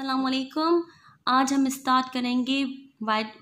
असलकुम आज हम स्टार्ट करेंगे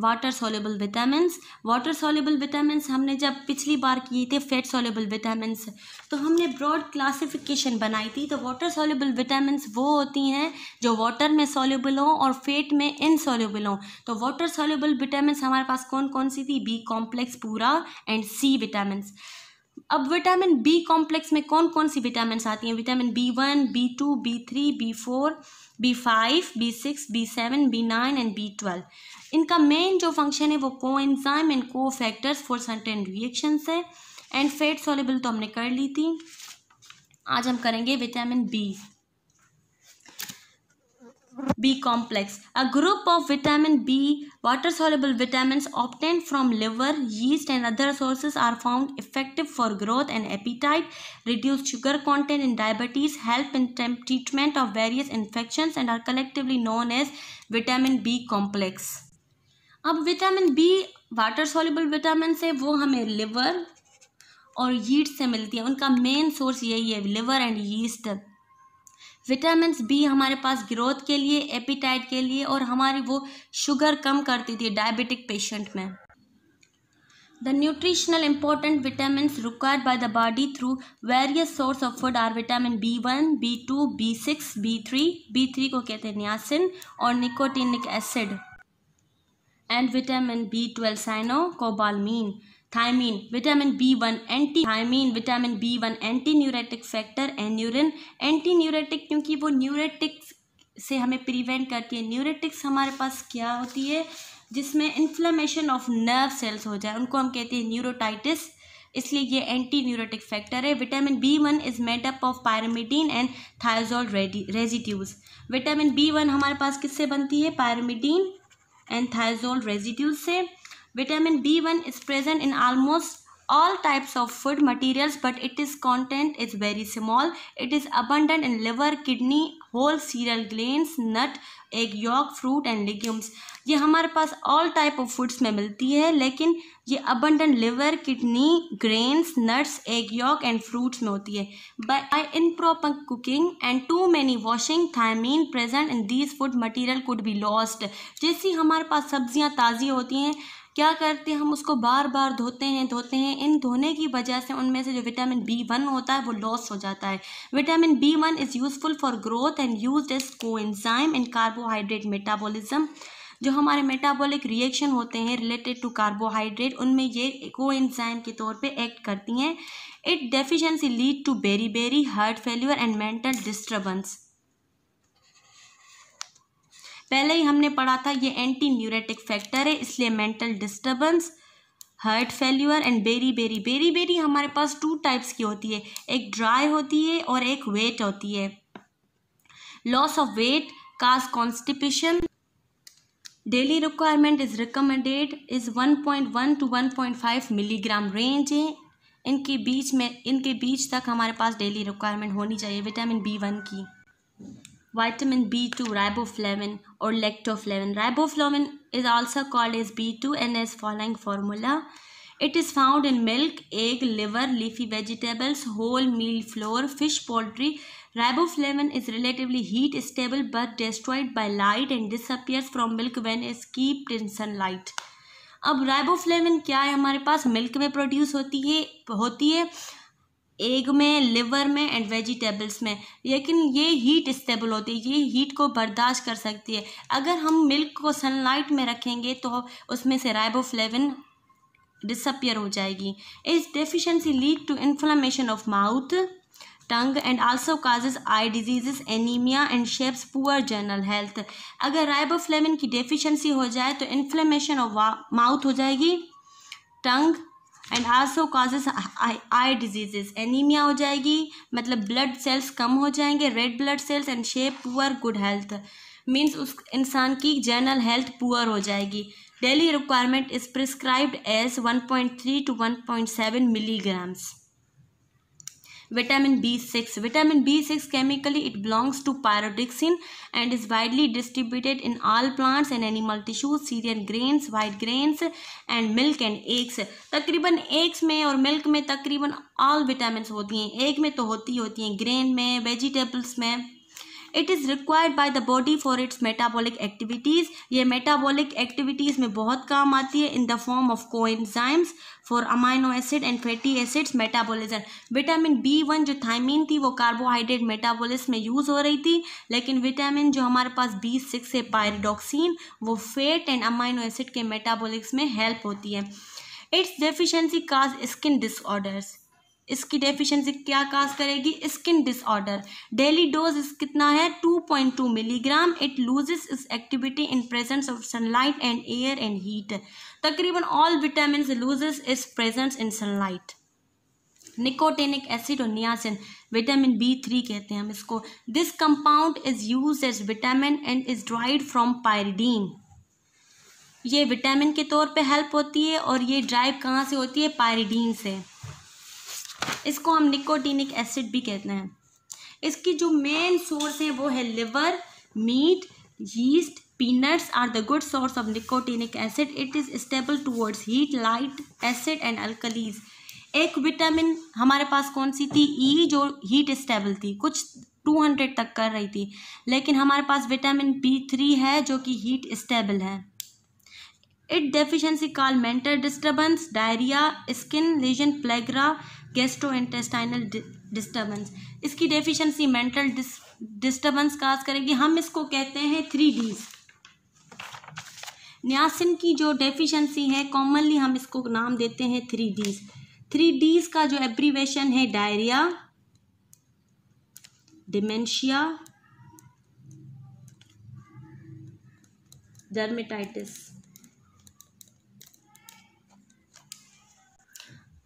water soluble vitamins water soluble vitamin हमने जब पिछली बार किए थे फैट सोलेबल विटामिनस तो हमने ब्रॉड क्लासिफिकेशन बनाई थी तो वाटर सोलेबल विटामिनस वो होती हैं जो वाटर में सोलेबल हों और फैट में इनसोलेबल हों तो वाटर सोलेबल विटामिन हमारे पास कौन कौन सी थी बी कॉम्प्लेक्स पूरा एंड सी विटामिनस अब विटामिन बी कॉम्प्लेक्स में कौन कौन सी विटामिन आती हैं vitamin B one B two B three B four B five B six B seven B nine and B twelve इनका मेन जो फंक्शन है वो coenzyme and cofactors for certain reactions है and fat soluble तो हमने कर ली थी आज हम करेंगे vitamin B B complex, a group of vitamin B water soluble vitamins obtained from liver, yeast and other sources are found effective for growth and appetite, reduce sugar content in diabetes, help in treatment of various infections and are collectively known as vitamin B complex. अब vitamin B water soluble vitamin है वो हमें liver और yeast से मिलती है उनका main source यही है liver and yeast vitamin B हमारे पास ग्रोथ के लिए एपिटाइट के लिए और हमारी वो शुगर कम करती थी डायबिटिक पेशेंट में the nutritional important vitamin required by the body through various source of food are vitamin B one B two B six B three B three को कहते हैं न्यासिन और nicotinic acid and vitamin B twelve cyanocobalamin thiamine vitamin B one anti thiamine vitamin B one anti neuritic factor aneurin anti neuritic क्योंकि वो न्यूरेटिक्स से हमें prevent करती है न्यूरेटिक्स हमारे पास क्या होती है जिसमें इन्फ्लेमेशन ऑफ नर्व सेल्स हो जाए उनको हम कहते हैं न्यूरोटाइटिस इसलिए ये एंटी न्यूरोटिक फैक्टर है vitamin B one is made up of pyrimidine and thiazole residues vitamin B one हमारे पास किससे बनती है पायरामिडीन एंड थायजोल रेजिट्यूज से vitamin B one is present in almost all types of food materials but it is content is very small it is abundant in liver kidney whole cereal grains nut egg yolk fruit and legumes ये हमारे पास all type of foods में मिलती है लेकिन ये abundant liver kidney grains nuts egg yolk and fruits में होती है by improper cooking and too many washing थामीन present in these food material could be lost जैसी हमारे पास सब्जियाँ ताज़ी होती हैं क्या करते हैं हम उसको बार बार धोते हैं धोते हैं इन धोने की वजह से उनमें से जो विटामिन बी वन होता है वो लॉस हो जाता है vitamin B one is useful for growth and use as coenzyme in carbohydrate metabolism जो हमारे मेटाबॉलिक रिएक्शन होते हैं रिलेटेड टू कार्बोहाइड्रेट उनमें ये को इन्जाइम के तौर पे एक्ट करती हैं it deficiency lead to beriberi heart failure and mental disturbance पहले ही हमने पढ़ा था ये एंटी न्यूरेटिक फैक्टर है इसलिए mental disturbance heart failure and beri beri beri beri हमारे पास टू टाइप्स की होती है एक ड्राई होती है और एक वेट होती है loss of weight cause constipation daily requirement is recommended is 1.1 to 1.5 milligram range है इनके बीच में इनके बीच तक हमारे पास डेली रिक्वायरमेंट होनी चाहिए विटामिन बी वन की vitamin B2 riboflavin or lactoflavin. Riboflavin is also called as B2 and as following formula. It is found in milk, egg, liver, leafy vegetables, whole meal flour, fish, poultry. Riboflavin is relatively heat stable but destroyed by light and disappears from milk when it is kept in sunlight. अब riboflavin क्या है हमारे पास milk में produce होती है होती है egg में लिवर में एंड वेजिटेबल्स में लेकिन ये हीट स्टेबल होती है ये हीट को बर्दाश्त कर सकती है अगर हम मिल्क को सनलाइट में रखेंगे तो उसमें से राइबोफ्लेविन डिसअपियर हो जाएगी इस deficiency lead to inflammation of mouth tongue and also causes eye diseases anaemia and shapes poor general health अगर राइबोफ्लेविन की डेफिशेंसी हो जाए तो इन्फ्लेमेशन ऑफ माउथ हो जाएगी tongue and also causes eye diseases anaemia हो जाएगी मतलब ब्लड सेल्स कम हो जाएंगे red blood cells and shape poor good health means उस इंसान की जनरल हेल्थ पुअर हो जाएगी daily requirement is prescribed as 1.3 to 1.7 milligrams vitamin B six vitamin B six chemically it belongs to pyridoxine and is widely distributed in all plants and animal tissues cereal grains white grains and milk and eggs तकरीबन eggs में और milk में तकरीबन all vitamin होती हैं egg में तो होती होती हैं ग्रेन में वेजिटेबल्स में it is required by the body for its metabolic activities ये मेटाबॉलिक एक्टिविटीज़ में बहुत काम आती है in the form of coenzymes for amino acid and fatty acids metabolism vitamin B one जो थाइमिन थी वो कार्बोहाइड्रेट मेटाबॉलिज्म में यूज़ हो रही थी लेकिन विटामिन जो हमारे पास बी सिक्स है पायरिडॉक्सिन वो फैट एंड अमाइनो एसिड के मेटाबोलिक्स में हेल्प होती है its deficiency cause skin disorders इसकी डेफिशिएंसी क्या काज करेगी स्किन डिसऑर्डर डेली डोज इस कितना है 2.2 milligram it loses its activity in presence of sunlight and air and heat तकरीबन all vitamin loses its presence in sunlight nicotinic acid और niacin vitamin B three कहते हैं हम इसको this compound is use as vitamin and is dried from pyridine ये vitamin के तौर पे हेल्प होती है और ये ड्राइव कहाँ से होती है पायरिडीन से इसको हम निकोटीनिक एसिड भी कहते हैं इसकी जो मेन सोर्स है वो है liver meat yeast peanuts are the good source of nicotinic acid it is stable towards heat light acid and alkalies एक विटामिन हमारे पास कौन सी थी ई e, जो हीट स्टेबल थी कुछ 200 तक कर रही थी लेकिन हमारे पास विटामिन बी थ्री है जो कि हीट स्टेबल है it deficiency call mental disturbance diarrhoea skin lesion pellagra gastrointestinal disturbance इसकी डेफिशिएंसी मेंटल डिस्टर्बेंस काज करेगी हम इसको कहते हैं थ्री डीज न्यासिन की जो डेफिशिएंसी है कॉमनली हम इसको नाम देते हैं थ्री डीज थ्री डीज का जो एब्रीवेशन है डायरिया डिमेंशिया डर्मेटाइटिस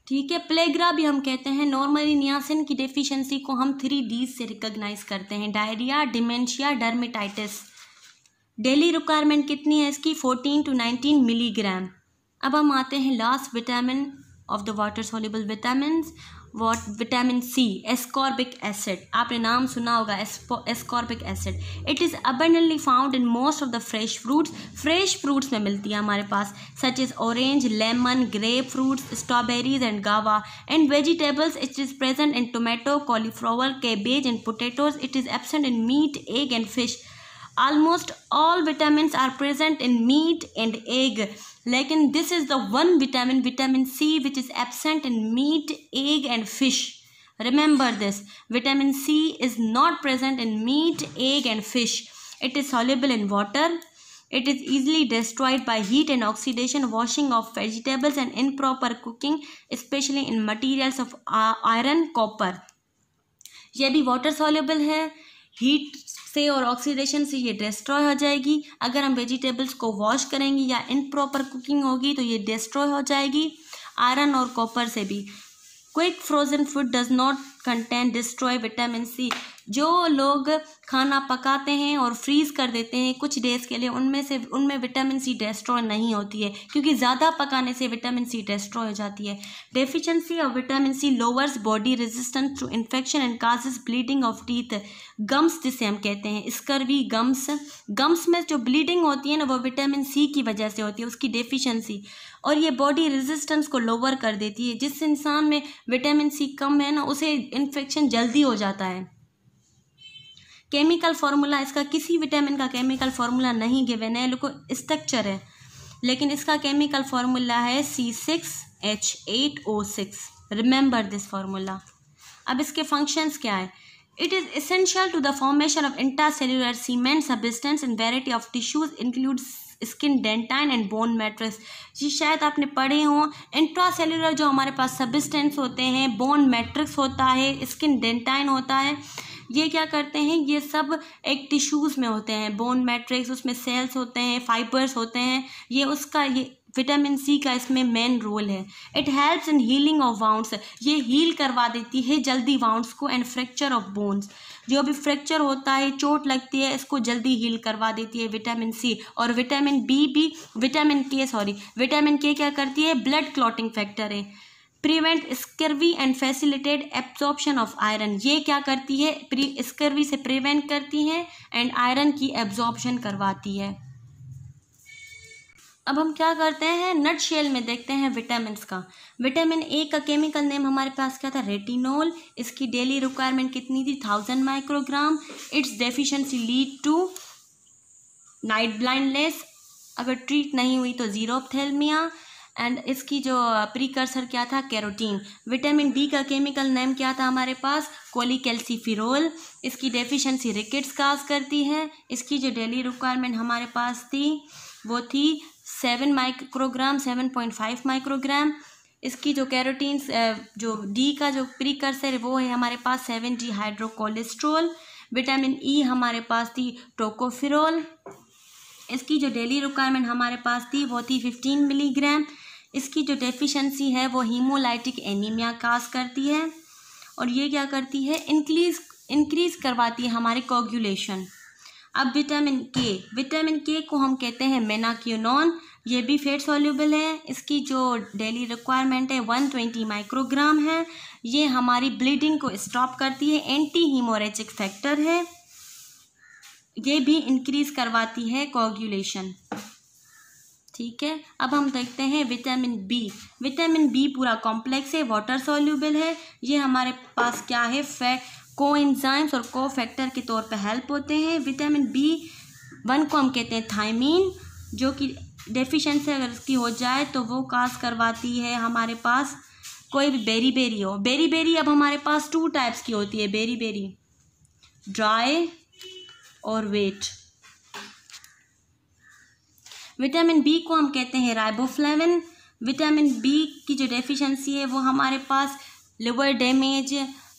ठीक है प्लेग्रा भी हम कहते हैं नॉर्मली नियासिन की डेफिशिएंसी को हम थ्री डीज से रिकॉग्नाइज करते हैं diarrhoea dementia dermatitis daily requirement कितनी है इसकी फोर्टीन टू नाइनटीन मिलीग्राम अब हम आते हैं last vitamin of the water soluble vitamin what vitamin C ascorbic acid आपने नाम सुना होगा ascorbic acid it is abundantly found in most of the fresh fruits fresh fruits में मिलती है हमारे पास such is orange lemon grape fruits strawberries and guava and vegetables it is present in tomato cauliflower cabbage and potatoes it is absent in meat egg and fish almost all vitamin are present in meat and egg लेकिन this is the one vitamin, vitamin C, which is absent in meat, egg, and fish. Remember this, vitamin C is not present in meat, egg and fish. It is soluble in water. It is easily destroyed by heat and oxidation, washing of vegetables and improper cooking, especially in materials of uh, iron, copper. ये भी water soluble है heat से और oxidation से ये destroy हो जाएगी अगर हम वेजिटेबल्स को वॉश करेंगे या इन प्रॉपर कुकिंग होगी तो ये डिस्ट्रॉय हो जाएगी आयरन और कॉपर से भी quick frozen food does not contain destroy vitamin C जो लोग खाना पकाते हैं और फ्रीज़ कर देते हैं कुछ डेज़ के लिए उनमें से उनमें विटामिन सी डेस्ट्रॉय नहीं होती है क्योंकि ज़्यादा पकाने से विटामिन सी डेस्ट्रॉय हो जाती है deficiency of vitamin C lowers body resistance to infection and causes bleeding of teeth gums जिसे हम कहते हैं स्कर्वी गम्स गम्स में जो ब्लीडिंग होती है ना वो विटामिन सी की वजह से होती है उसकी डेफिशेंसी और ये बॉडी रेजिस्टेंस को लोअर कर देती है जिस इंसान में विटामिन सी कम है ना उसे इन्फेक्शन जल्दी हो जाता है केमिकल फार्मूला इसका किसी विटामिन का केमिकल फार्मूला नहीं गिवन है लोगों स्ट्रक्चर है लेकिन इसका केमिकल फार्मूला है C six H eight O six remember this formula अब इसके फंक्शंस क्या है it is essential to the formation of of intracellular cement substance and variety of tissues include skin dentine and bone matrix जी शायद आपने पढ़े हों intracellular जो हमारे पास सबिस्टेंस होते हैं बोन मैट्रिक्स होता है स्किन डेंटाइन होता है ये क्या करते हैं ये सब एक टिश्यूज़ में होते हैं बोन मैट्रिक्स उसमें सेल्स होते हैं फाइबर्स होते हैं ये उसका ये विटामिन सी का इसमें मेन रोल है it helps in healing of wounds ये हील करवा देती है जल्दी वाउंड्स को एंड फ्रैक्चर ऑफ बोन्स जो भी फ्रैक्चर होता है चोट लगती है इसको जल्दी हील करवा देती है विटामिन सी और विटामिन बी भी vitamin K sorry vitamin K क्या करती है ब्लड क्लॉटिंग फैक्टर है prevent scurvy and facilitated absorption of iron ये क्या करती है प्री स्कर्वी से प्रिवेंट करती है एंड आयरन की एब्जॉर्प्शन करवाती है अब हम क्या करते हैं नट शेल में देखते हैं विटामिन का विटामिन ए का केमिकल नेम हमारे पास क्या था रेटिनोल इसकी डेली रिक्वायरमेंट कितनी थी thousand microgram it's deficiency lead to night blindness अगर ट्रीट नहीं हुई तो जीरो एंड इसकी जो प्रीकर्सर क्या था कैरोटीन विटामिन बी का केमिकल नेम क्या था हमारे पास कोलिकल्सीफिरोल इसकी डेफिशिएंसी रिकेट्स काज करती है इसकी जो डेली रिक्वायरमेंट हमारे पास थी वो थी seven microgram seven point five microgram इसकी जो कैरोटीन जो डी का जो प्रीकर्सर है वो है हमारे पास seven G hydrocholesterol vitamin E e हमारे पास थी टोकोफिरोल इसकी जो डेली रिक्वायरमेंट हमारे पास थी वो थी फिफ्टीन मिलीग्राम इसकी जो डेफिशिएंसी है वो हीमोलाइटिक एनीमिया काज करती है और ये क्या करती है इंक्रीज इंक्रीज करवाती है हमारे कोगुलेशन अब विटामिन के विटामिन के को हम कहते हैं मेनाक्यूनॉन ये भी फेट सॉल्यूबल है इसकी जो डेली रिक्वायरमेंट है वन ट्वेंटी माइक्रोग्राम है ये हमारी ब्लीडिंग को स्टॉप करती है एंटी हीमोरेजिक फैक्टर है ये भी इंक्रीज करवाती है कोगुलेशन ठीक है अब हम देखते हैं विटामिन बी विटामिन बी पूरा कॉम्प्लेक्स है वाटर सॉल्यूबल है ये हमारे पास क्या है फै को इन्जाइम्स और को फैक्टर के तौर पे हेल्प होते हैं विटामिन बी वन को हम कहते हैं थाइमीन जो कि डेफिशिएंसी अगर उसकी हो जाए तो वो काज करवाती है हमारे पास कोई भी बेरी बेरी हो बेरी बेरी अब हमारे पास टू टाइप्स की होती है बेरी बेरी ड्राई और वेट विटामिन बी को हम कहते हैं राइबोफ्लेविन विटामिन बी की जो डेफिशिएंसी है वो हमारे पास liver damage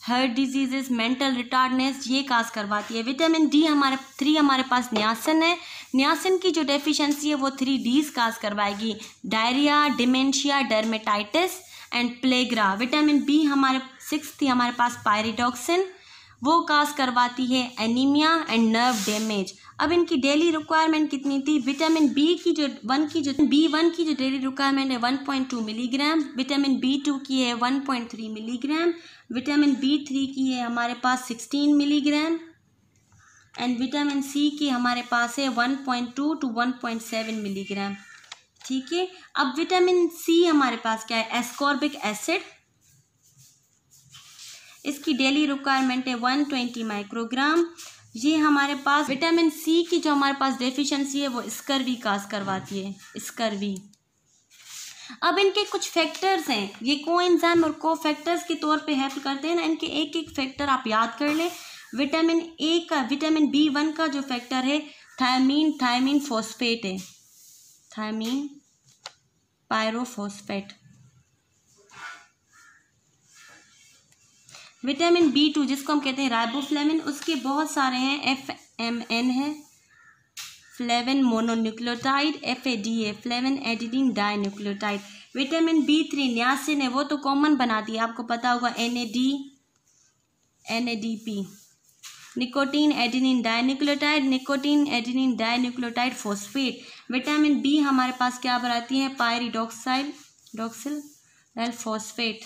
heart diseases mental retardness ये काज करवाती है विटामिन डी हमारे थ्री हमारे पास न्यासन है न्यासन की जो डेफिशिएंसी है वो थ्री डीज काज करवाएगी diarrhoea dementia dermatitis and pellagra vitamin B हमारे सिक्स थी हमारे पास पायरिडॉक्सिन वो काज करवाती है एनीमिया एंड नर्व डैमेज अब इनकी डेली रिक्वायरमेंट कितनी थी विटामिन बी की जो वन की जो बी वन की जो डेली रिक्वायरमेंट है one point two milligram vitamin B two की है one point three milligram vitamin B three की है हमारे पास sixteen milligram and vitamin C की हमारे पास है one point two to one point seven milligram ठीक है अब विटामिन सी हमारे पास क्या है एस्कॉर्बिक एसिड इसकी डेली रिक्वायरमेंट है वन ट्वेंटी माइक्रोग्राम ये हमारे पास विटामिन सी की जो हमारे पास डेफिशिएंसी है वो स्कर्वी काज करवाती है स्कर्वी अब इनके कुछ फैक्टर्स हैं ये को इंजाम और को फैक्टर्स के तौर पे हेल्प करते हैं ना इनके एक एक फैक्टर आप याद कर लें विटामिन ए का विटामिन बी वन का जो फैक्टर है थायमीन थायमीन फॉस्फेट है thiamine pyrophosphate vitamin B two जिसको हम कहते हैं राइबोफ्लेविन उसके बहुत सारे हैं एफ एम एन है flavin mononucleotide F A D A flavin adenine dinucleotide vitamin B three niacin है वो तो कॉमन बनाती है आपको पता होगा N A D N A D P nicotine adenine dinucleotide nicotine adenine dinucleotide phosphate vitamin B हमारे पास क्या बनाती है पायरीडोक्साइड डॉक्सिल फोस्फेट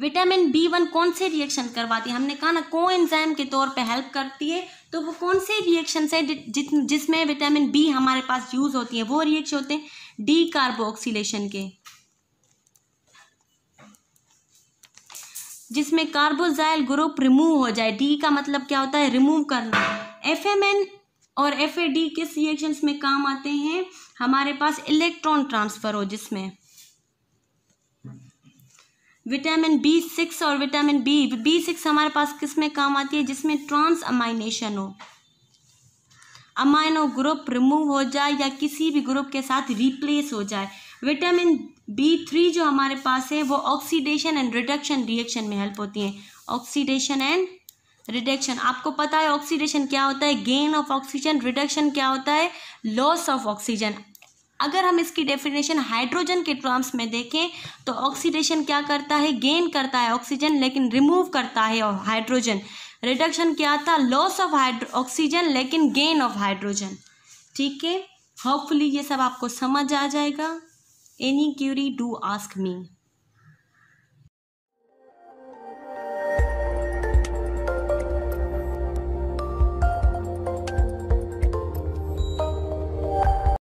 विटामिन बी वन कौन से रिएक्शन करवाती है हमने कहा ना को एंजाइम के तौर पे हेल्प करती है तो वो कौन से रिएक्शन है जिसमें विटामिन बी हमारे पास यूज होती है वो रिएक्शन होते हैं डी ऑक्सीडेशन के जिसमें कार्बोजाइल ग्रुप रिमूव हो जाए डी का मतलब क्या होता है रिमूव करना एफ और एफ किस रिएक्शन में काम आते हैं हमारे पास इलेक्ट्रॉन ट्रांसफर हो जिसमें विटामिन बी सिक्स और विटामिन बी बी सिक्स हमारे पास किस में काम आती है जिसमें ट्रांस अमाइनेशन हो अमाइनो ग्रुप रिमूव हो जाए या किसी भी ग्रुप के साथ रिप्लेस हो जाए विटामिन बी थ्री जो हमारे पास है वो ऑक्सीडेशन एंड रिडक्शन रिएक्शन में हेल्प होती है ऑक्सीडेशन एंड रिडक्शन आपको पता है ऑक्सीडेशन क्या होता है गेन ऑफ ऑक्सीजन रिडक्शन क्या होता है लॉस ऑफ ऑक्सीजन अगर हम इसकी डेफिनेशन हाइड्रोजन के टर्म्स में देखें तो ऑक्सीडेशन क्या करता है गेन करता है ऑक्सीजन लेकिन रिमूव करता है हाइड्रोजन रिडक्शन क्या था लॉस ऑफ हाइड्रो ऑक्सीजन लेकिन गेन ऑफ हाइड्रोजन ठीक है होपफुली ये सब आपको समझ आ जाएगा any query do ask me